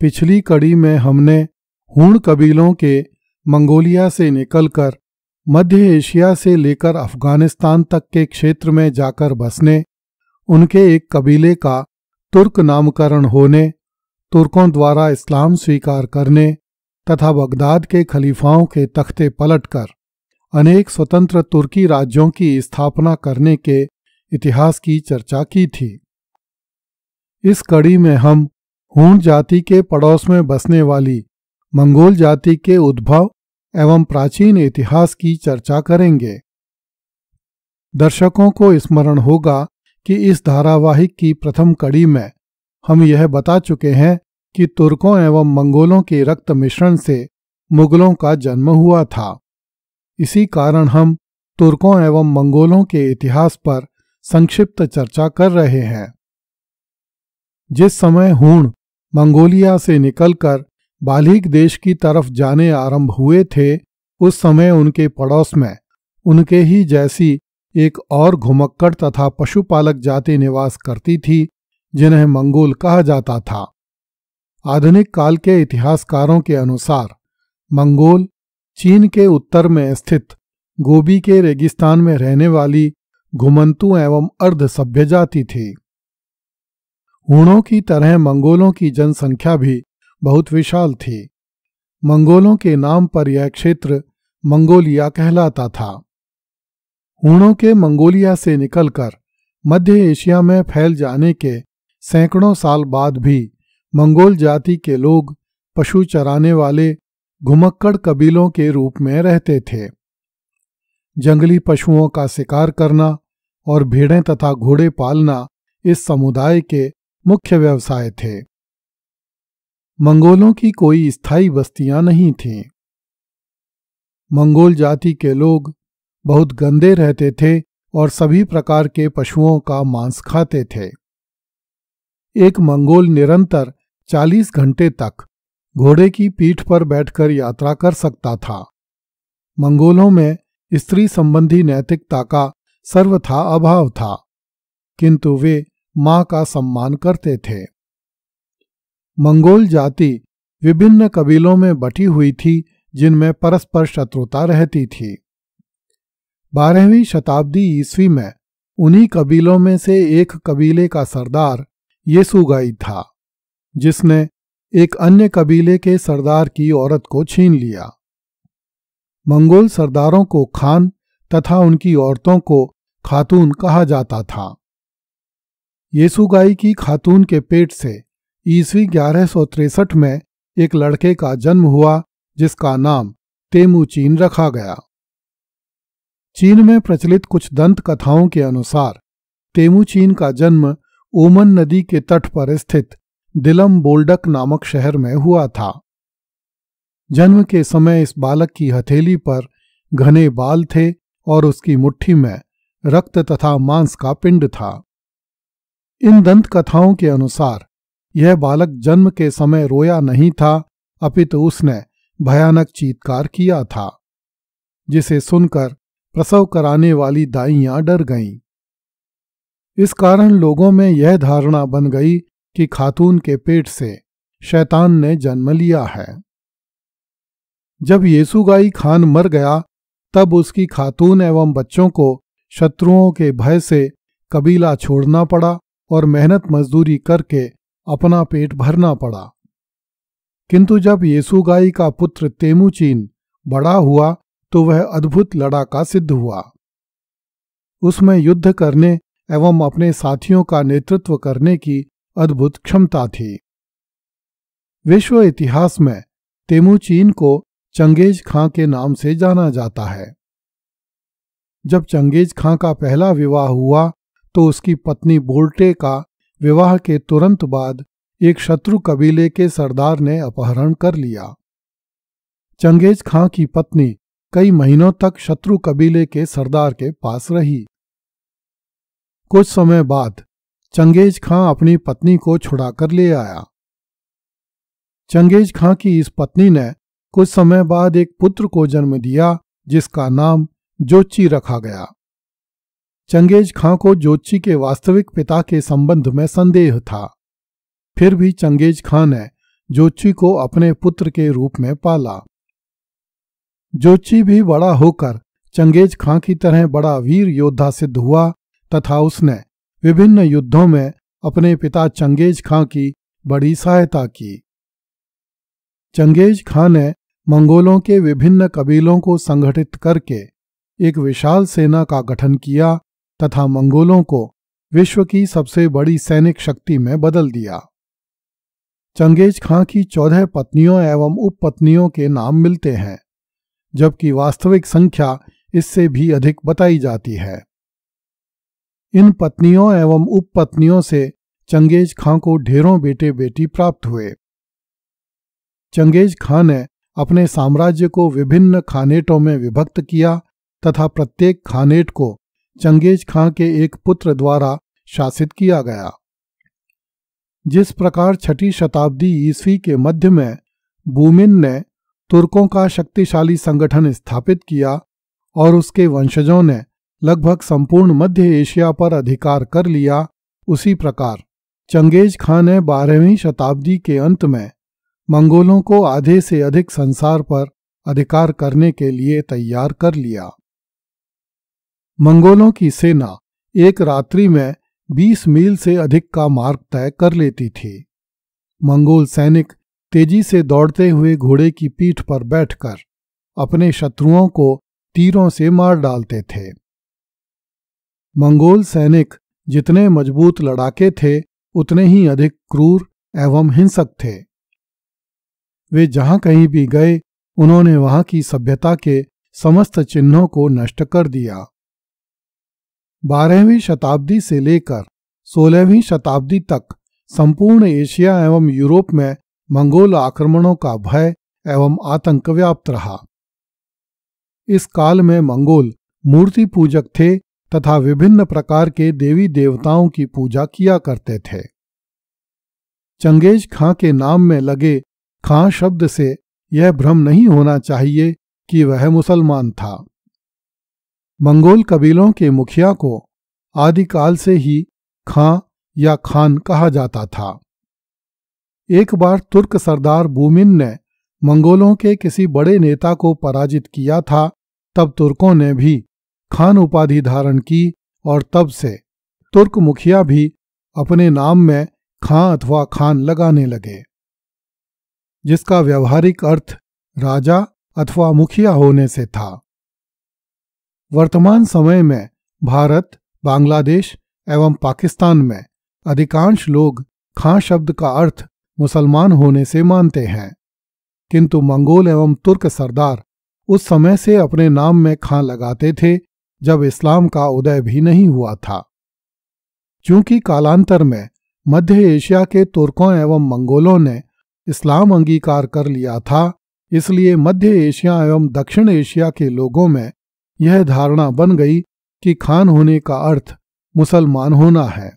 पिछली कड़ी में हमने हूण कबीलों के मंगोलिया से निकलकर मध्य एशिया से लेकर अफगानिस्तान तक के क्षेत्र में जाकर बसने उनके एक कबीले का तुर्क नामकरण होने तुर्कों द्वारा इस्लाम स्वीकार करने तथा बगदाद के खलीफाओं के तख्ते पलटकर अनेक स्वतंत्र तुर्की राज्यों की स्थापना करने के इतिहास की चर्चा की थी इस कड़ी में हम हूण जाति के पड़ोस में बसने वाली मंगोल जाति के उद्भव एवं प्राचीन इतिहास की चर्चा करेंगे दर्शकों को स्मरण होगा कि इस धारावाहिक की प्रथम कड़ी में हम यह बता चुके हैं कि तुर्कों एवं मंगोलों के रक्त मिश्रण से मुगलों का जन्म हुआ था इसी कारण हम तुर्कों एवं मंगोलों के इतिहास पर संक्षिप्त चर्चा कर रहे हैं जिस समय हूण मंगोलिया से निकलकर बालिक देश की तरफ जाने आरंभ हुए थे उस समय उनके पड़ोस में उनके ही जैसी एक और घुमक्कड़ तथा पशुपालक जाति निवास करती थी जिन्हें मंगोल कहा जाता था आधुनिक काल के इतिहासकारों के अनुसार मंगोल चीन के उत्तर में स्थित गोबी के रेगिस्तान में रहने वाली घुमंतु एवं अर्ध सभ्य जाति थी हूणों की तरह मंगोलों की जनसंख्या भी बहुत विशाल थी मंगोलों के नाम पर यह क्षेत्र मंगोलिया कहलाता था हूणों के मंगोलिया से निकलकर मध्य एशिया में फैल जाने के सैकड़ों साल बाद भी मंगोल जाति के लोग पशु चराने वाले घुमक्कड़ कबीलों के रूप में रहते थे जंगली पशुओं का शिकार करना और भेड़ें तथा घोड़े पालना इस समुदाय के मुख्य व्यवसाय थे मंगोलों की कोई स्थायी बस्तियां नहीं थीं मंगोल जाति के लोग बहुत गंदे रहते थे और सभी प्रकार के पशुओं का मांस खाते थे एक मंगोल निरंतर 40 घंटे तक घोड़े की पीठ पर बैठकर यात्रा कर सकता था मंगोलों में स्त्री संबंधी नैतिकता का सर्वथा अभाव था किंतु वे मां का सम्मान करते थे मंगोल जाति विभिन्न कबीलों में बटी हुई थी जिनमें परस्पर शत्रुता रहती थी बारहवीं शताब्दी ईस्वी में उन्हीं कबीलों में से एक कबीले का सरदार येसुगाई था जिसने एक अन्य कबीले के सरदार की औरत को छीन लिया मंगोल सरदारों को खान तथा उनकी औरतों को खातून कहा जाता था येसुगाई की खातून के पेट से ईस्वी ग्यारह में एक लड़के का जन्म हुआ जिसका नाम तेमुचीन रखा गया चीन में प्रचलित कुछ दंत कथाओं के अनुसार तेमुचीन का जन्म ओमन नदी के तट पर स्थित दिलम बोल्डक नामक शहर में हुआ था जन्म के समय इस बालक की हथेली पर घने बाल थे और उसकी मुट्ठी में रक्त तथा मांस का पिंड था इन दंत कथाओं के अनुसार यह बालक जन्म के समय रोया नहीं था अपितु उसने भयानक चीत्कार किया था जिसे सुनकर प्रसव कराने वाली दाइयां डर गईं इस कारण लोगों में यह धारणा बन गई कि खातून के पेट से शैतान ने जन्म लिया है जब येसुगाई खान मर गया तब उसकी खातून एवं बच्चों को शत्रुओं के भय से कबीला छोड़ना पड़ा और मेहनत मजदूरी करके अपना पेट भरना पड़ा किंतु जब येसुगाई का पुत्र तेमुचीन बड़ा हुआ तो वह अद्भुत लड़ाका सिद्ध हुआ उसमें युद्ध करने एवं अपने साथियों का नेतृत्व करने की अद्भुत क्षमता थी विश्व इतिहास में तेमुचीन को चंगेज खां के नाम से जाना जाता है जब चंगेज खां का पहला विवाह हुआ तो उसकी पत्नी बोल्टे का विवाह के तुरंत बाद एक शत्रु कबीले के सरदार ने अपहरण कर लिया चंगेज खां की पत्नी कई महीनों तक शत्रु कबीले के सरदार के पास रही कुछ समय बाद चंगेज खां अपनी पत्नी को छुड़ाकर ले आया चंगेज खां की इस पत्नी ने कुछ समय बाद एक पुत्र को जन्म दिया जिसका नाम जोची रखा गया चंगेज खां को जोची के वास्तविक पिता के संबंध में संदेह था फिर भी चंगेज खां ने जोची को अपने पुत्र के रूप में पाला जोची भी बड़ा होकर चंगेज खां की तरह बड़ा वीर योद्धा सिद्ध हुआ तथा उसने विभिन्न युद्धों में अपने पिता चंगेज खां की बड़ी सहायता की चंगेज खां ने मंगोलों के विभिन्न कबीलों को संगठित करके एक विशाल सेना का गठन किया तथा मंगोलों को विश्व की सबसे बड़ी सैनिक शक्ति में बदल दिया चंगेज खां की चौदह पत्नियों एवं उपपत्नियों के नाम मिलते हैं जबकि वास्तविक संख्या इससे भी अधिक बताई जाती है इन पत्नियों एवं उपपत्नियों से चंगेज खां को ढेरों बेटे बेटी प्राप्त हुए चंगेज खां ने अपने साम्राज्य को विभिन्न खानेटों में विभक्त किया तथा प्रत्येक खानेट को चंगेज खां के एक पुत्र द्वारा शासित किया गया जिस प्रकार छठी शताब्दी ईस्वी के मध्य में बूमिन ने तुर्कों का शक्तिशाली संगठन स्थापित किया और उसके वंशजों ने लगभग संपूर्ण मध्य एशिया पर अधिकार कर लिया उसी प्रकार चंगेज खां ने बारहवीं शताब्दी के अंत में मंगोलों को आधे से अधिक संसार पर अधिकार करने के लिए तैयार कर लिया मंगोलों की सेना एक रात्रि में बीस मील से अधिक का मार्ग तय कर लेती थी मंगोल सैनिक तेजी से दौड़ते हुए घोड़े की पीठ पर बैठकर अपने शत्रुओं को तीरों से मार डालते थे मंगोल सैनिक जितने मजबूत लड़ाके थे उतने ही अधिक क्रूर एवं हिंसक थे वे जहां कहीं भी गए उन्होंने वहां की सभ्यता के समस्त चिन्हों को नष्ट कर दिया बारहवीं शताब्दी से लेकर सोलहवीं शताब्दी तक संपूर्ण एशिया एवं यूरोप में मंगोल आक्रमणों का भय एवं आतंक व्याप्त रहा इस काल में मंगोल मूर्ति पूजक थे तथा विभिन्न प्रकार के देवी देवताओं की पूजा किया करते थे चंगेज खां के नाम में लगे खां शब्द से यह भ्रम नहीं होना चाहिए कि वह मुसलमान था मंगोल कबीलों के मुखिया को आदिकाल से ही खां या खान कहा जाता था एक बार तुर्क सरदार बूमिन ने मंगोलों के किसी बड़े नेता को पराजित किया था तब तुर्कों ने भी खान उपाधि धारण की और तब से तुर्क मुखिया भी अपने नाम में खां अथवा खान लगाने लगे जिसका व्यवहारिक अर्थ राजा अथवा मुखिया होने से था वर्तमान समय में भारत बांग्लादेश एवं पाकिस्तान में अधिकांश लोग खां शब्द का अर्थ मुसलमान होने से मानते हैं किंतु मंगोल एवं तुर्क सरदार उस समय से अपने नाम में खां लगाते थे जब इस्लाम का उदय भी नहीं हुआ था क्योंकि कालांतर में मध्य एशिया के तुर्कों एवं मंगोलों ने इस्लाम अंगीकार कर लिया था इसलिए मध्य एशिया एवं दक्षिण एशिया के लोगों में यह धारणा बन गई कि खान होने का अर्थ मुसलमान होना है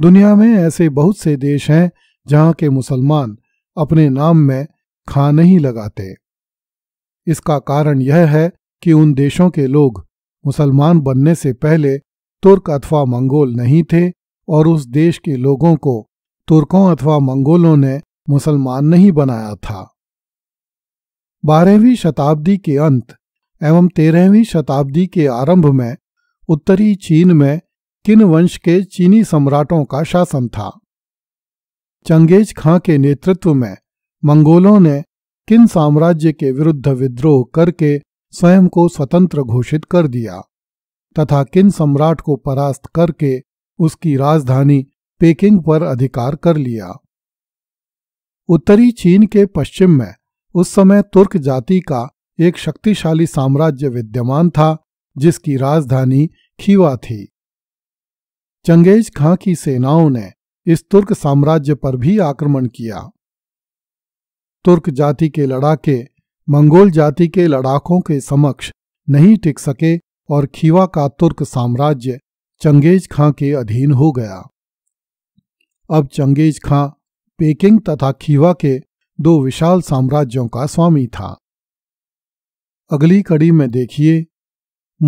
दुनिया में ऐसे बहुत से देश हैं जहां के मुसलमान अपने नाम में खान नहीं लगाते इसका कारण यह है कि उन देशों के लोग मुसलमान बनने से पहले तुर्क अथवा मंगोल नहीं थे और उस देश के लोगों को तुर्कों अथवा मंगोलों ने मुसलमान नहीं बनाया था बारहवीं शताब्दी के अंत एवं तेरहवीं शताब्दी के आरंभ में उत्तरी चीन में किन वंश के चीनी सम्राटों का शासन था चंगेज खां के नेतृत्व में मंगोलों ने किन साम्राज्य के विरुद्ध विद्रोह करके स्वयं को स्वतंत्र घोषित कर दिया तथा किन सम्राट को परास्त करके उसकी राजधानी पेकिंग पर अधिकार कर लिया उत्तरी चीन के पश्चिम में उस समय तुर्क जाति का एक शक्तिशाली साम्राज्य विद्यमान था जिसकी राजधानी खीवा थी चंगेज खां की सेनाओं ने इस तुर्क साम्राज्य पर भी आक्रमण किया तुर्क जाति के लड़ाके मंगोल जाति के लड़ाकों के समक्ष नहीं टिक सके और खीवा का तुर्क साम्राज्य चंगेज खां के अधीन हो गया अब चंगेज खां पेकिंग तथा खीवा के दो विशाल साम्राज्यों का स्वामी था अगली कड़ी में देखिए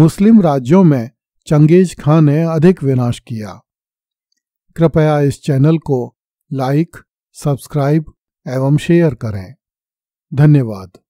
मुस्लिम राज्यों में चंगेज खां ने अधिक विनाश किया कृपया इस चैनल को लाइक सब्सक्राइब एवं शेयर करें धन्यवाद